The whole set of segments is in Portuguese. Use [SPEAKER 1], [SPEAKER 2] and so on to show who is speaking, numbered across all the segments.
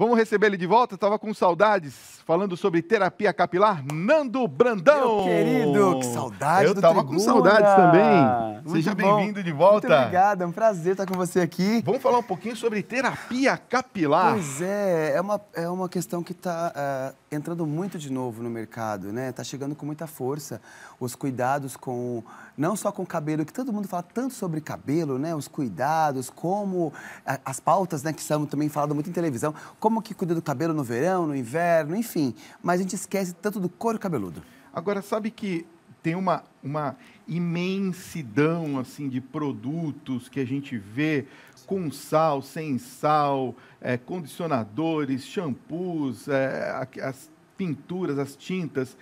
[SPEAKER 1] Vamos receber ele de volta? Estava com saudades, falando sobre terapia capilar. Nando Brandão! Meu querido, que saudade Eu estava com saudades também. Muito Seja bem-vindo de volta. Muito obrigado,
[SPEAKER 2] é um prazer estar com você aqui. Vamos falar um pouquinho sobre terapia capilar. Pois é, é uma, é uma questão que está uh, é, entrando muito de novo no mercado, né? Está chegando com muita força. Os cuidados com não só com cabelo, que todo mundo fala tanto sobre cabelo, né? Os cuidados, como a, as pautas, né, que são também faladas muito em televisão, como que cuida do cabelo no verão, no inverno, enfim. Mas a gente esquece tanto do couro cabeludo.
[SPEAKER 1] Agora, sabe que tem uma, uma imensidão assim de produtos que a gente vê com sal, sem sal, é, condicionadores, shampoos, é, as pinturas, as tintas.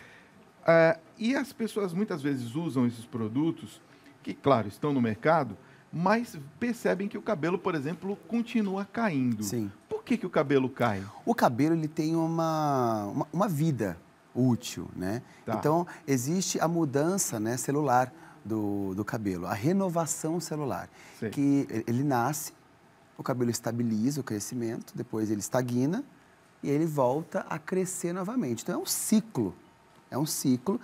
[SPEAKER 1] É, e as pessoas muitas vezes usam esses produtos, que, claro, estão no mercado, mas percebem que o cabelo, por exemplo, continua caindo. Sim. Por que, que o cabelo cai?
[SPEAKER 2] O cabelo ele tem uma, uma, uma vida útil, né? Tá. Então, existe a mudança né, celular do, do cabelo, a renovação celular, que ele nasce, o cabelo estabiliza o crescimento, depois ele estagna e ele volta a crescer novamente. Então, é um ciclo, é um ciclo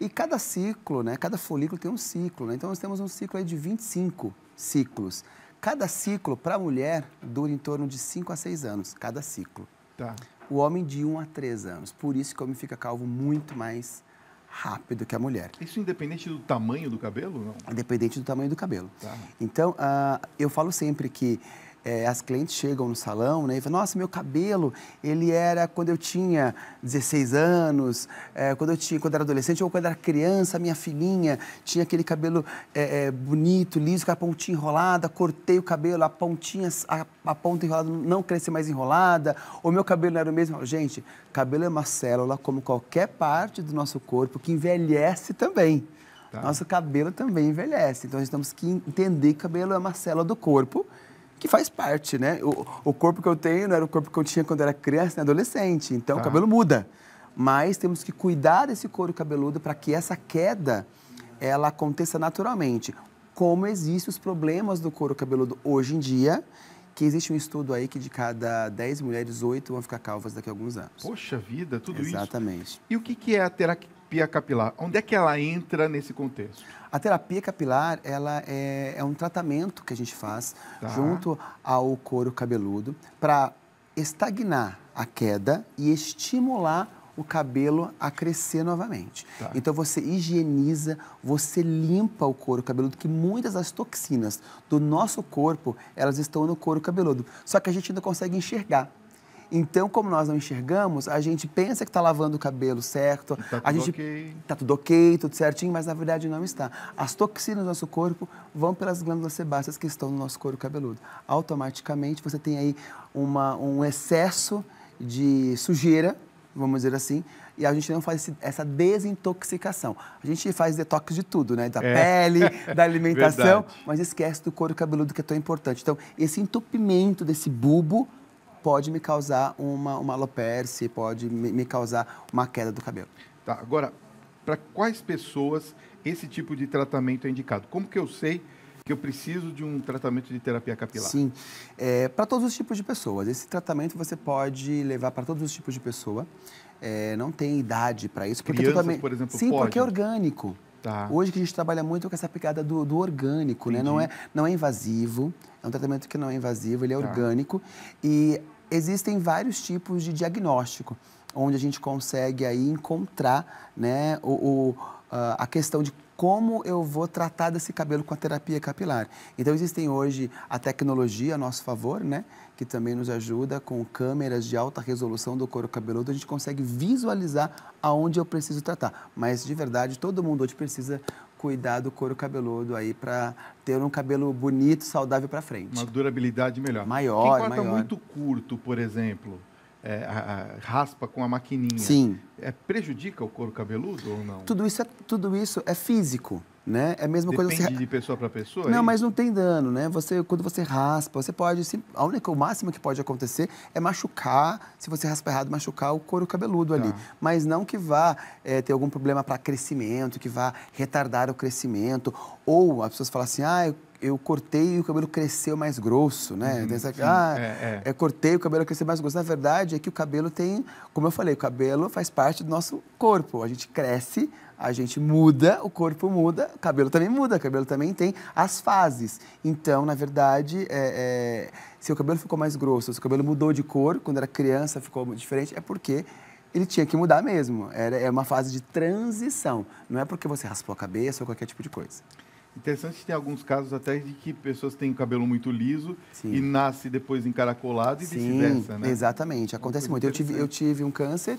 [SPEAKER 2] e cada ciclo, né, cada folículo tem um ciclo. Né? Então, nós temos um ciclo aí de 25 ciclos. Cada ciclo, para a mulher, dura em torno de 5 a 6 anos, cada ciclo. Tá. O homem, de 1 um a 3 anos. Por isso que o homem fica calvo muito mais rápido que a mulher. Isso independente do tamanho do cabelo? Não? Independente do tamanho do cabelo. Tá. Então, uh, eu falo sempre que é, as clientes chegam no salão né, e falam, nossa, meu cabelo, ele era quando eu tinha 16 anos, é, quando eu tinha, quando era adolescente ou quando eu era criança, minha filhinha tinha aquele cabelo é, é, bonito, liso, com a pontinha enrolada, cortei o cabelo, a pontinha, a, a ponta enrolada não cresce mais enrolada, ou meu cabelo não era o mesmo. Gente, cabelo é uma célula como qualquer parte do nosso corpo que envelhece também. Tá. Nosso cabelo também envelhece, então nós temos que entender que o cabelo é uma célula do corpo que faz parte, né? O, o corpo que eu tenho não era o corpo que eu tinha quando era criança, adolescente. Então, tá. o cabelo muda. Mas temos que cuidar desse couro cabeludo para que essa queda ela aconteça naturalmente. Como existem os problemas do couro cabeludo hoje em dia, que existe um estudo aí que de cada 10 mulheres, 8 vão ficar calvas daqui a alguns anos. Poxa vida, tudo Exatamente. isso. Exatamente. E o que, que é a terapia? terapia capilar? Onde é que ela entra nesse contexto? A terapia capilar ela é, é um tratamento que a gente faz tá. junto ao couro cabeludo para estagnar a queda e estimular o cabelo a crescer novamente. Tá. Então você higieniza, você limpa o couro cabeludo, que muitas das toxinas do nosso corpo, elas estão no couro cabeludo. Só que a gente não consegue enxergar. Então, como nós não enxergamos, a gente pensa que está lavando o cabelo certo, tá a gente okay. tá tudo ok, tudo certinho, mas na verdade não está. As toxinas do nosso corpo vão pelas glândulas sebáceas que estão no nosso couro cabeludo. Automaticamente você tem aí uma, um excesso de sujeira, vamos dizer assim, e a gente não faz essa desintoxicação. A gente faz detox de tudo, né? Da é. pele, da alimentação, mas esquece do couro cabeludo que é tão importante. Então, esse entupimento desse bulbo pode me causar uma, uma alopecia, pode me, me causar uma queda do cabelo. Tá, agora,
[SPEAKER 1] para quais pessoas esse tipo de tratamento é indicado? Como que eu sei que eu preciso
[SPEAKER 2] de um tratamento de terapia capilar? Sim, é, para todos os tipos de pessoas. Esse tratamento você pode levar para todos os tipos de pessoa. É, não tem idade para isso. Porque Crianças, totalmente... por exemplo, Sim, pode? porque é orgânico. Tá. Hoje que a gente trabalha muito com essa pegada do, do orgânico, Entendi. né? Não é, não é invasivo, é um tratamento que não é invasivo, ele é tá. orgânico. E existem vários tipos de diagnóstico, onde a gente consegue aí encontrar né, o, o a questão de como eu vou tratar desse cabelo com a terapia capilar. Então, existem hoje a tecnologia a nosso favor, né? Que também nos ajuda com câmeras de alta resolução do couro cabeludo, a gente consegue visualizar aonde eu preciso tratar. Mas, de verdade, todo mundo hoje precisa cuidar do couro cabeludo aí para ter um cabelo bonito, saudável para frente.
[SPEAKER 1] Uma durabilidade melhor. Maior, Quem corta maior. muito curto, por exemplo, é, a, a raspa com a maquininha. Sim. É, prejudica o couro cabeludo ou não?
[SPEAKER 2] Tudo isso é, tudo isso é físico né? É a mesma Depende coisa você...
[SPEAKER 1] de pessoa para pessoa. Não, aí? É mas não
[SPEAKER 2] tem dano, né? Você quando você raspa, você pode a única o máximo que pode acontecer é machucar, se você raspar errado, machucar o couro cabeludo tá. ali, mas não que vá é, ter algum problema para crescimento, que vá retardar o crescimento ou as pessoas falam assim, ah, eu cortei e o cabelo cresceu mais grosso, né? Uhum, Dessa, ah, é, é. é, cortei o cabelo cresceu mais grosso. Na verdade, é que o cabelo tem, como eu falei, o cabelo faz parte do nosso corpo. A gente cresce, a gente muda, o corpo muda, o cabelo também muda, o cabelo também tem as fases. Então, na verdade, é, é se o cabelo ficou mais grosso, se o cabelo mudou de cor, quando era criança ficou diferente, é porque ele tinha que mudar mesmo. Era, é uma fase de transição. Não é porque você raspou a cabeça ou qualquer tipo de coisa. Interessante que tem alguns casos até de que
[SPEAKER 1] pessoas têm o cabelo muito liso Sim. e nasce depois encaracolado e vice-versa, né?
[SPEAKER 2] Exatamente, é acontece muito. muito. Eu, tive, eu tive um câncer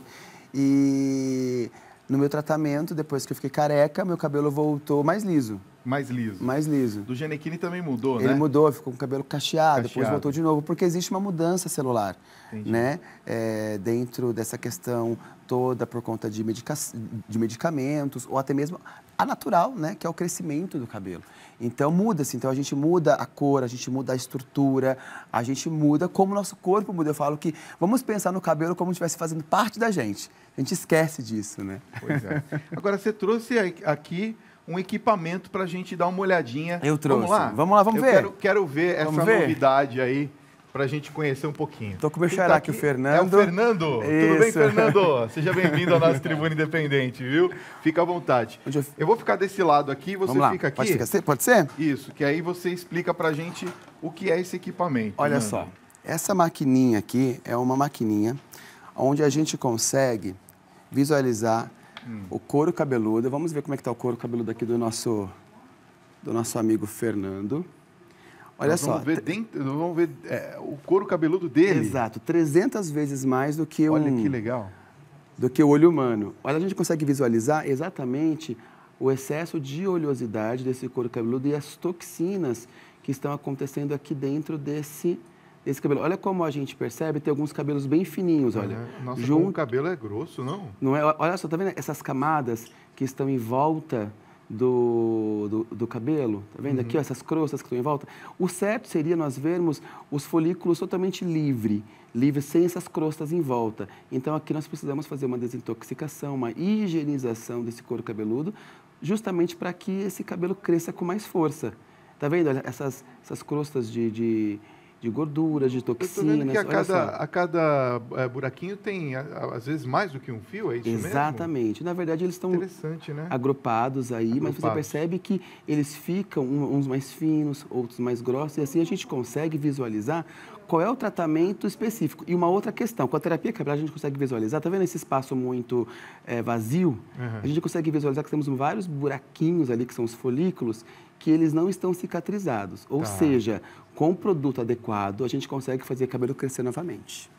[SPEAKER 2] e no meu tratamento, depois que eu fiquei careca, meu cabelo voltou mais liso. Mais liso. Mais liso. Do Genequini também mudou, Ele né? Ele mudou, ficou com o cabelo cacheado, cacheado, depois voltou de novo, porque existe uma mudança celular, Entendi. né? É, dentro dessa questão toda por conta de, medica de medicamentos ou até mesmo a natural, né, que é o crescimento do cabelo. Então muda-se, então a gente muda a cor, a gente muda a estrutura, a gente muda como o nosso corpo muda. Eu falo que vamos pensar no cabelo como se estivesse fazendo parte da gente. A gente esquece disso, né? Pois é. Agora você trouxe aqui um equipamento para a gente dar uma olhadinha. Eu trouxe. Vamos lá, vamos, lá, vamos ver. Quero,
[SPEAKER 1] quero ver vamos essa ver. novidade aí para a gente conhecer um pouquinho. Estou com o meu xará tá aqui, o é Fernando. É o Fernando. Isso. Tudo bem, Fernando? Seja bem-vindo à nossa tribuna independente, viu? Fica à vontade. Eu vou ficar desse lado aqui, você fica aqui. Pode, ficar, assim? pode ser? Isso, que aí você explica para a gente o que é esse equipamento. Olha só,
[SPEAKER 2] essa maquininha aqui é uma maquininha onde a gente consegue visualizar hum. o couro cabeludo. Vamos ver como é que está o couro cabeludo aqui do nosso, do nosso amigo Fernando. Olha Nós só. Vamos ver, dentro, vamos ver é, o couro cabeludo dele. Exato, 300 vezes mais do que o Olha um, que legal. Do que o olho humano. Olha, a gente consegue visualizar exatamente o excesso de oleosidade desse couro cabeludo e as toxinas que estão acontecendo aqui dentro desse desse cabelo. Olha como a gente percebe, tem alguns cabelos bem fininhos, olha. É. Nossa, o
[SPEAKER 1] cabelo é grosso, não?
[SPEAKER 2] Não é? Olha só, tá vendo essas camadas que estão em volta do, do, do, cabelo, tá vendo uhum. aqui ó, uhum. essas crostas que estão em volta? O certo seria nós vermos os folículos totalmente livre, livre sem essas crostas em volta. Então aqui nós precisamos fazer uma desintoxicação, uma higienização desse couro cabeludo, justamente para que esse cabelo cresça com mais força. Tá vendo? Essas, essas crostas de, de de gorduras, de toxinas. que a cada, a cada é, buraquinho tem, a, a, às vezes, mais do que um fio, é isso Exatamente. mesmo? Exatamente. Na verdade, eles estão né? agrupados aí, agrupados. mas você percebe que eles ficam uns mais finos, outros mais grossos, e assim a gente consegue visualizar qual é o tratamento específico. E uma outra questão, com a terapia capilar a gente consegue visualizar, tá vendo esse espaço muito é, vazio? Uhum. A gente consegue visualizar que temos vários buraquinhos ali, que são os folículos, que eles não estão cicatrizados. Ou tá. seja, com o produto adequado, a gente consegue fazer o cabelo crescer novamente.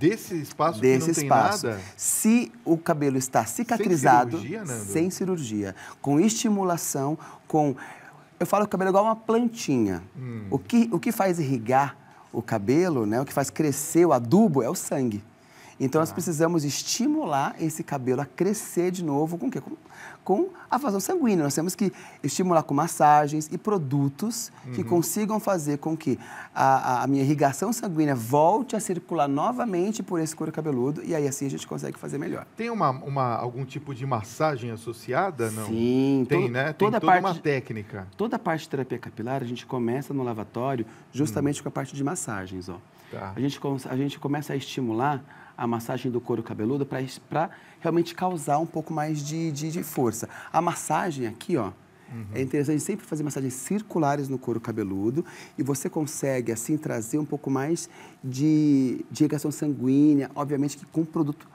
[SPEAKER 2] Desse espaço Desse que não espaço. tem nada? Se o cabelo está cicatrizado, sem cirurgia, Nando? sem cirurgia, com estimulação, com... Eu falo que o cabelo é igual uma plantinha. Hum. O, que, o que faz irrigar o cabelo, né, o que faz crescer o adubo é o sangue. Então, ah. nós tá. precisamos estimular esse cabelo a crescer de novo com o quê? Com, com a vazão sanguínea. Nós temos que estimular com massagens e produtos uhum. que consigam fazer com que a, a, minha irrigação sanguínea volte a circular novamente por esse couro cabeludo e aí assim a gente consegue fazer melhor.
[SPEAKER 1] Tem uma, uma algum tipo de massagem associada? Não? Sim. Tem, todo, né? Tem toda, toda parte, uma
[SPEAKER 2] técnica. Toda a parte de terapia capilar, a gente começa no lavatório justamente hum. com a parte de massagens, ó. Tá. A, gente, a gente começa a estimular a massagem do couro cabeludo para realmente causar um pouco mais de, de, de força. A massagem aqui, ó, Uhum. É interessante sempre fazer massagens circulares no couro cabeludo e você consegue, assim, trazer um pouco mais de, de irrigação sanguínea, obviamente que com produto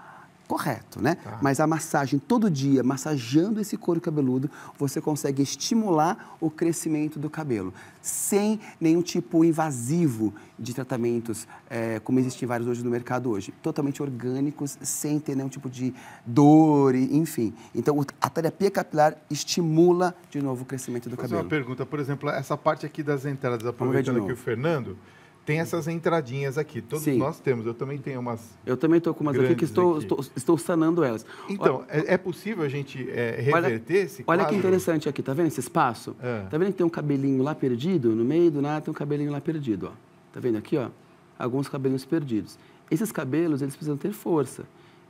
[SPEAKER 2] correto, né? Tá. Mas a massagem todo dia, massageando esse couro cabeludo, você consegue estimular o crescimento do cabelo, sem nenhum tipo invasivo de tratamentos, é, como existem vários hoje no mercado hoje, totalmente orgânicos, sem ter nenhum tipo de dor, enfim. Então, a terapia capilar estimula de novo o crescimento do Vou cabelo. uma
[SPEAKER 1] pergunta, por exemplo, essa parte aqui das entradas, aproveitando aqui o Fernando tem essas entradinhas aqui. Todos Sim. nós temos. Eu também tenho
[SPEAKER 2] umas. Eu também estou com umas aqui que estou, aqui. Estou, estou, sanando elas. Então, olha, é, é, possível a gente é, reverter olha, esse quadro? Olha que interessante aqui, tá vendo esse espaço? É. Tá vendo que tem um cabelinho lá perdido? No meio do nada tem um cabelinho lá perdido, ó. Tá vendo aqui, ó? Alguns cabelinhos perdidos. Esses cabelos, eles precisam ter força.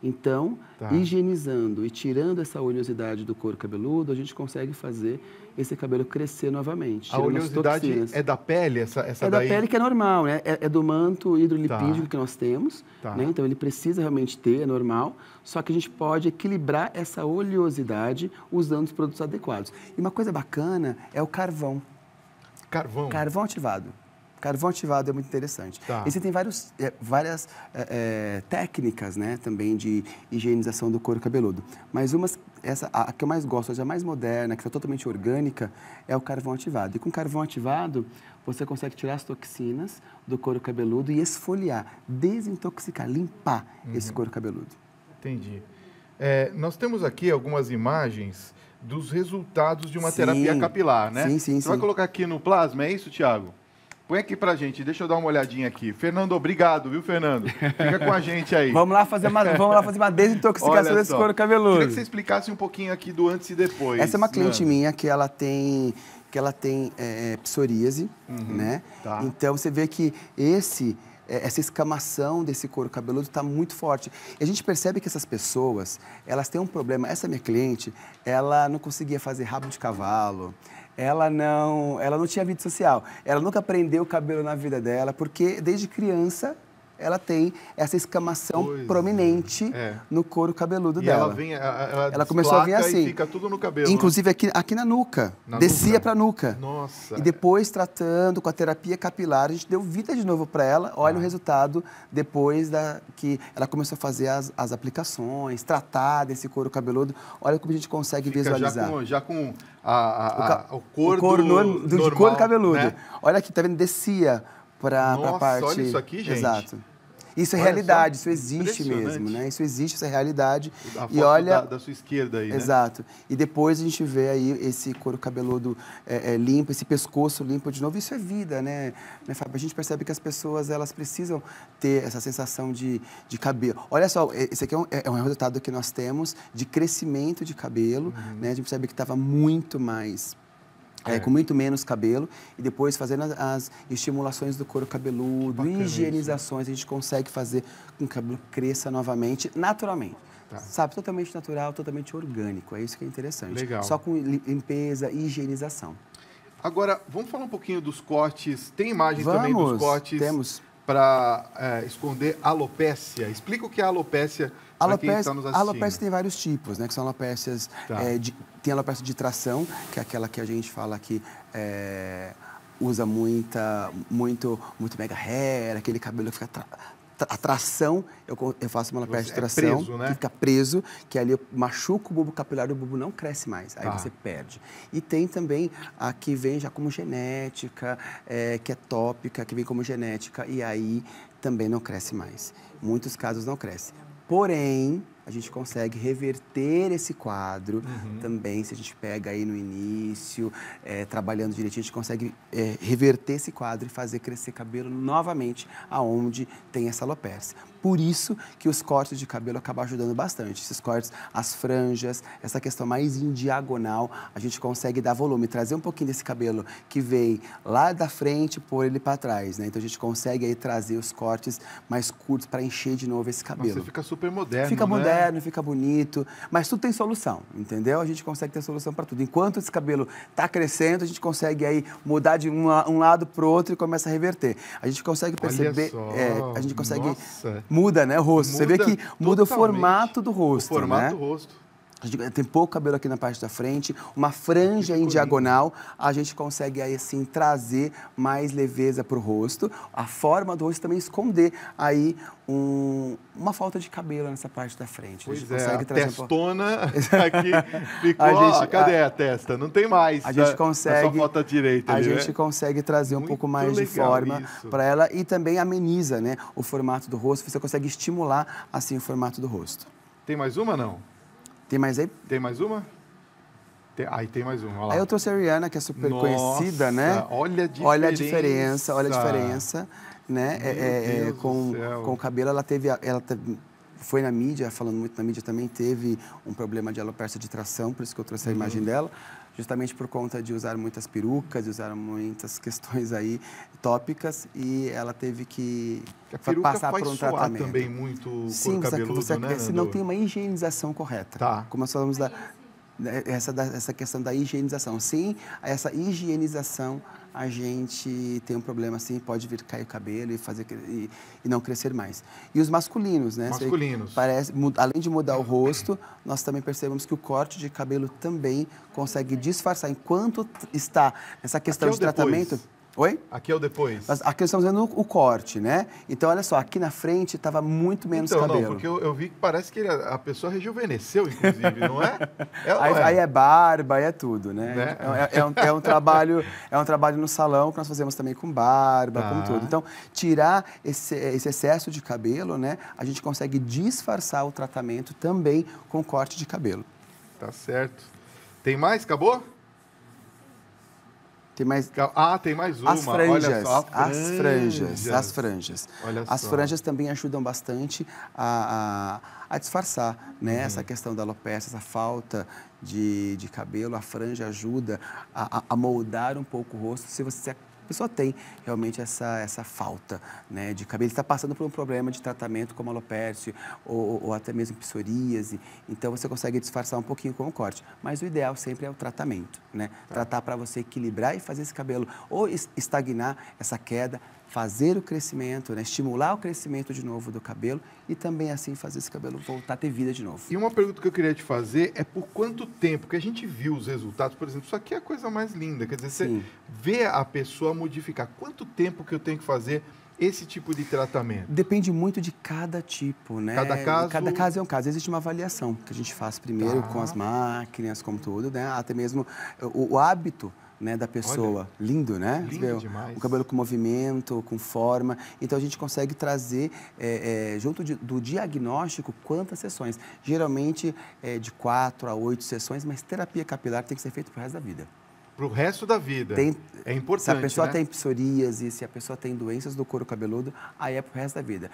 [SPEAKER 2] Então, tá. higienizando e tirando essa oleosidade do couro cabeludo, a gente consegue fazer esse cabelo crescer novamente. A oleosidade é da pele, essa, essa é daí? É da pele que é normal, né? É, é do manto hidrolipídico tá. que nós temos, tá. né? Então ele precisa realmente ter, é normal. Só que a gente pode equilibrar essa oleosidade usando os produtos adequados. E uma coisa bacana é o carvão. Carvão? Carvão ativado. Carvão ativado é muito interessante. Tá. você vários, é, várias é, é, técnicas né, também de higienização do couro cabeludo. Mas umas, essa, a, que eu mais gosto, a mais moderna, que está totalmente orgânica, é o carvão ativado. E com carvão ativado, você consegue tirar as toxinas do couro cabeludo e esfoliar, desintoxicar, limpar uhum. esse couro cabeludo.
[SPEAKER 1] Entendi. É, nós temos aqui algumas imagens dos resultados de uma sim, terapia capilar, né? Sim, sim, Você sim. vai colocar aqui no plasma, é isso, Tiago? Põe aqui pra gente, deixa eu dar uma olhadinha aqui. Fernando, obrigado, viu, Fernando? Fica com a gente aí. vamos lá fazer uma, vamos lá fazer uma desintoxicação desse couro cabeludo. Queria que você explicasse um pouquinho aqui do antes e depois. Essa é uma cliente
[SPEAKER 2] minha que ela tem que ela tem é, é, psoríase, uhum, né? Tá. Então você vê que esse é, essa escamação desse couro cabeludo está muito forte. E a gente percebe que essas pessoas, elas têm um problema. Essa minha cliente, ela não conseguia fazer rabo de cavalo, ela não, ela não tinha vida social. Ela nunca prendeu o cabelo na vida dela, porque desde criança ela tem essa escamação pois é, prominente é. no couro cabeludo e dela. Ela, vem,
[SPEAKER 1] ela, ela, ela começou a vir assim. fica tudo no cabelo. Né? Inclusive
[SPEAKER 2] aqui, aqui na nuca. Na descia para a nuca. Nossa. E depois, tratando com a terapia capilar, a gente deu vida de novo para ela. Olha ah. o resultado depois da que ela começou a fazer as, as aplicações, tratar desse couro cabeludo. Olha como a gente consegue fica visualizar. Já com, já com a, a, o, o, couro o couro do, no, do normal, couro cabeludo. Né? Olha aqui, tá vendo? Descia para a parte. Olha isso aqui, gente. Exato.
[SPEAKER 1] Isso é olha realidade, isso existe mesmo, né?
[SPEAKER 2] Isso existe, essa realidade.
[SPEAKER 1] A e olha da, da, sua esquerda aí, né? Exato.
[SPEAKER 2] E depois a gente vê aí esse couro cabeludo é, é, limpo, esse pescoço limpo de novo. Isso é vida, né? né Fábio? A gente percebe que as pessoas, elas precisam ter essa sensação de, de cabelo. Olha só, é, esse aqui é um, é, é um resultado que nós temos de crescimento de cabelo, uhum. né? A gente percebe que estava muito mais é. É, com muito menos cabelo e depois fazendo as, as estimulações do couro cabeludo, Bacana né? higienizações, isso. a gente consegue fazer com que o cabelo cresça novamente, naturalmente. Tá. Sabe, totalmente natural, totalmente orgânico. É isso que é interessante. Legal. Só com limpeza e higienização. Agora, vamos falar um pouquinho dos
[SPEAKER 1] cortes. Tem imagem vamos, também dos cortes. Temos para é, esconder alopécia. Explica o que é alopécia alopecia. quem está nos assistindo. tem
[SPEAKER 2] vários tipos, né? Que são alopécias... Tá. É, de, tem alopécia de tração, que é aquela que a gente fala que... É, usa muita, muito, muito mega hair, aquele cabelo que fica a tração, eu, eu faço uma lapela é de tração, é preso, né? que fica preso, que ali eu machuco o bulbo capilar e o bulbo não cresce mais, aí ah. você perde. E tem também a que vem já como genética, é, que é tópica, que vem como genética, e aí também não cresce mais. Muitos casos não cresce. Porém, a gente consegue reverter esse quadro uhum. também. Se a gente pega aí no início, é, trabalhando direitinho, a gente consegue é, reverter esse quadro e fazer crescer cabelo novamente aonde tem essa alopecia. Por isso que os cortes de cabelo acabam ajudando bastante. Esses cortes, as franjas, essa questão mais em diagonal, a gente consegue dar volume, trazer um pouquinho desse cabelo que vem lá da frente e pôr ele para trás, né? Então a gente consegue aí trazer os cortes mais curtos para encher de novo esse cabelo. Você fica super moderno, Fica né? moderno, fica bonito, mas tudo tem solução, entendeu? A gente consegue ter solução para tudo. Enquanto esse cabelo está crescendo, a gente consegue aí mudar de um, lado para outro e começa a reverter. A gente consegue perceber, é, a gente consegue Nossa. Muda, né, o rosto. Muda Você vê que muda totalmente. o formato do rosto. O formato né? do rosto tem pouco cabelo aqui na parte da frente, uma franja em diagonal, a gente consegue aí assim trazer mais leveza para o rosto, a forma do rosto também esconder aí um, uma falta de cabelo nessa parte da frente. Pois a gente é, consegue a trazer testona um... aqui ficou, a gente, ó, cadê a, a, testa? Não tem mais. A gente tá? Tá consegue, só falta direita. A ali, gente né? consegue trazer um Muito pouco mais de forma para ela e também ameniza, né, o formato do rosto. Você consegue estimular assim o formato do rosto. Tem mais uma não? Tem mais aí?
[SPEAKER 1] Tem mais uma? Tem, aí tem mais uma. aí eu
[SPEAKER 2] trouxe a Rihanna, que é super Nossa, conhecida, né? Olha a diferença. Olha a diferença, olha a diferença. Né? É, é, é com, com o cabelo, ela teve. Ela foi na mídia, falando muito na mídia também, teve um problema de alopecia de tração, por isso que eu trouxe a uhum. imagem dela justamente por conta de usar muitas perucas, de usar muitas questões aí tópicas e ela teve que passar por um tratamento. também muito Sim, cor cabeludo, você, né, se não tem uma higienização correta. Tá. Como nós falamos da né, essa, essa questão da higienização. Sim, essa higienização a gente tem um problema assim, pode vir cair o cabelo e fazer e, e não crescer mais. E os masculinos, né? Masculinos. Parece, além de mudar o rosto, nós também percebemos que o corte de cabelo também consegue disfarçar enquanto está essa questão é de depois. tratamento. Oi?
[SPEAKER 1] Aqui é o depois.
[SPEAKER 2] Mas aqui estamos vendo o corte, né? Então, olha só, aqui na frente estava muito menos então, cabelo. Não, porque eu, eu vi que parece que ele, a pessoa rejuvenesceu, inclusive, não é? é aí, é. aí, é barba, aí é tudo, né? né? É, é, é, um, é, um, trabalho, é um trabalho no salão que nós fazemos também com barba, ah. com tá. tudo. Então, tirar esse, esse excesso de cabelo, né? A gente consegue disfarçar o tratamento também com corte de cabelo. Tá certo. Tem mais? Acabou? Tem mais. Ah, tem mais uma. As franjas. Só, as franjas. As franjas. Olha as franjas também ajudam bastante a, a, a disfarçar né? Uhum. essa questão da alopecia, essa falta de, de cabelo. A franja ajuda a, a, moldar um pouco o rosto. Se você pessoa tem realmente essa, essa falta né, de cabelo. Está passando por um problema de tratamento como alopecia ou, ou até mesmo psoríase. Então você consegue disfarçar um pouquinho com o corte. Mas o ideal sempre é o tratamento, né? Tá. Tratar para você equilibrar e fazer esse cabelo ou estagnar essa queda, fazer o crescimento, né? estimular o crescimento de novo do cabelo e também assim fazer esse cabelo voltar a ter vida de novo. E uma pergunta que eu queria te fazer é por quanto tempo
[SPEAKER 1] que a gente viu os resultados, por exemplo, isso aqui é a coisa mais linda, quer dizer, Sim. você vê a pessoa modificar, quanto tempo que eu tenho que fazer esse tipo de tratamento?
[SPEAKER 2] Depende muito de cada tipo, né? Cada caso? Cada caso é um caso. Existe uma avaliação que a gente faz primeiro tá. com as máquinas, como tudo, né? Até mesmo o, o hábito né, da pessoa. Olha, lindo, né? Lindo demais. O cabelo com movimento, com forma. Então a gente consegue trazer, é, é, junto de, do diagnóstico, quantas sessões. Geralmente é, de quatro a oito sessões, mas terapia capilar tem que ser feita pro resto da vida.
[SPEAKER 1] Pro resto da vida. Tem, é importante. Se a pessoa né? tem
[SPEAKER 2] psoríase, se a pessoa tem doenças do couro cabeludo, aí é pro resto da vida.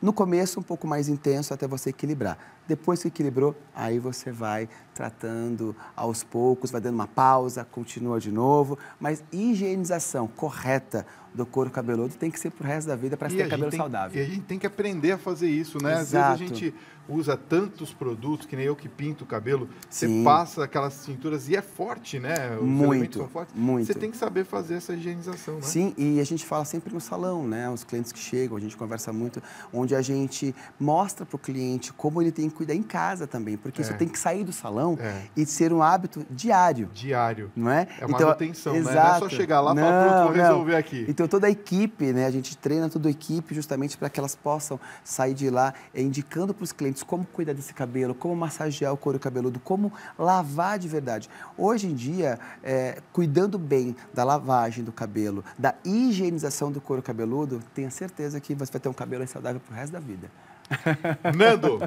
[SPEAKER 2] No começo, um pouco mais intenso até você equilibrar. Depois que equilibrou, aí você vai tratando aos poucos, vai dando uma pausa, continua de novo. Mas higienização correta do couro cabeludo tem que ser pro resto da vida para ter cabelo tem, saudável. E a gente
[SPEAKER 1] tem que aprender a fazer isso, né? Exato. Às vezes a gente usa tantos produtos, que nem eu que pinto o cabelo, Sim. você passa aquelas cinturas e é forte, né? Os muito, são fortes. muito. Você tem que saber fazer essa higienização, né? Sim,
[SPEAKER 2] e a gente fala sempre no salão, né? Os clientes que chegam, a gente conversa muito, onde a gente mostra pro cliente como ele tem que cuidar em casa também, porque é. você tem que sair do salão é. e ser um hábito diário. Diário. Não é? É uma então, manutenção, né? Não é só chegar lá e falar, pronto, vou resolver não. aqui. Então, toda a equipe, né? A gente treina toda a equipe justamente para que elas possam sair de lá é, indicando para os clientes como cuidar desse cabelo, como massagear o couro cabeludo, como lavar de verdade. Hoje em dia, é, cuidando bem da lavagem do cabelo, da higienização do couro cabeludo, tenha certeza que você vai ter um cabelo saudável pro resto da vida. Nando,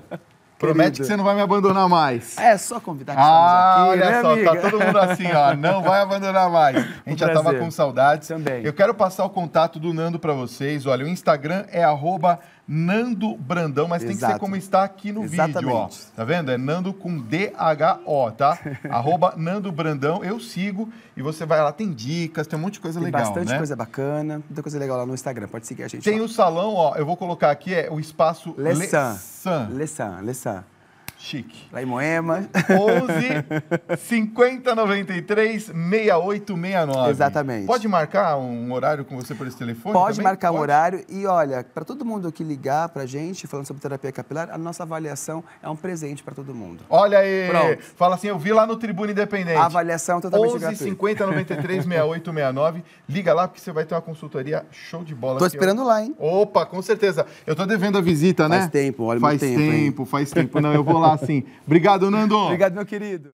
[SPEAKER 2] Promete que você não vai me abandonar mais. É só convidar que ah, aqui, olha né, só, tá amiga? tá todo mundo assim, ó, não vai
[SPEAKER 1] abandonar mais. A gente um já tava com saudades. Também. Eu quero passar o contato do Nando para vocês. Olha, o Instagram é arroba Nando Brandão, mas Exato. tem que ser como está aqui no Exatamente. vídeo, ó. Tá vendo? É Nando com D-H-O, tá? Arroba Nando Brandão, eu sigo e você vai lá, tem dicas, tem um monte de coisa tem legal, bastante né? coisa
[SPEAKER 2] bacana, muita coisa legal lá no Instagram, pode seguir a gente. Tem lá. o salão, ó, eu vou colocar aqui, é o espaço Lessan. Lessan. Lessan, Lessan. Chique. Lá em Moema.
[SPEAKER 1] 11 50 93 6869. Exatamente. Pode marcar um horário com você por esse telefone? Pode também? marcar Pode. um
[SPEAKER 2] horário. E olha, para todo mundo que ligar para gente, falando sobre terapia capilar, a nossa avaliação é um presente para todo mundo. Olha aí. Pronto.
[SPEAKER 1] Fala assim, eu vi lá no Tribuna Independente. A avaliação é totalmente 11 50 93 6869. Liga lá porque você vai ter uma consultoria show de bola. Tô esperando eu... lá, hein? Opa, com certeza. Eu tô devendo a visita, né? Faz tempo, olha, Faz tempo, tempo faz tempo. Não, eu vou lá Assim. Obrigado, Nando. Obrigado, meu querido.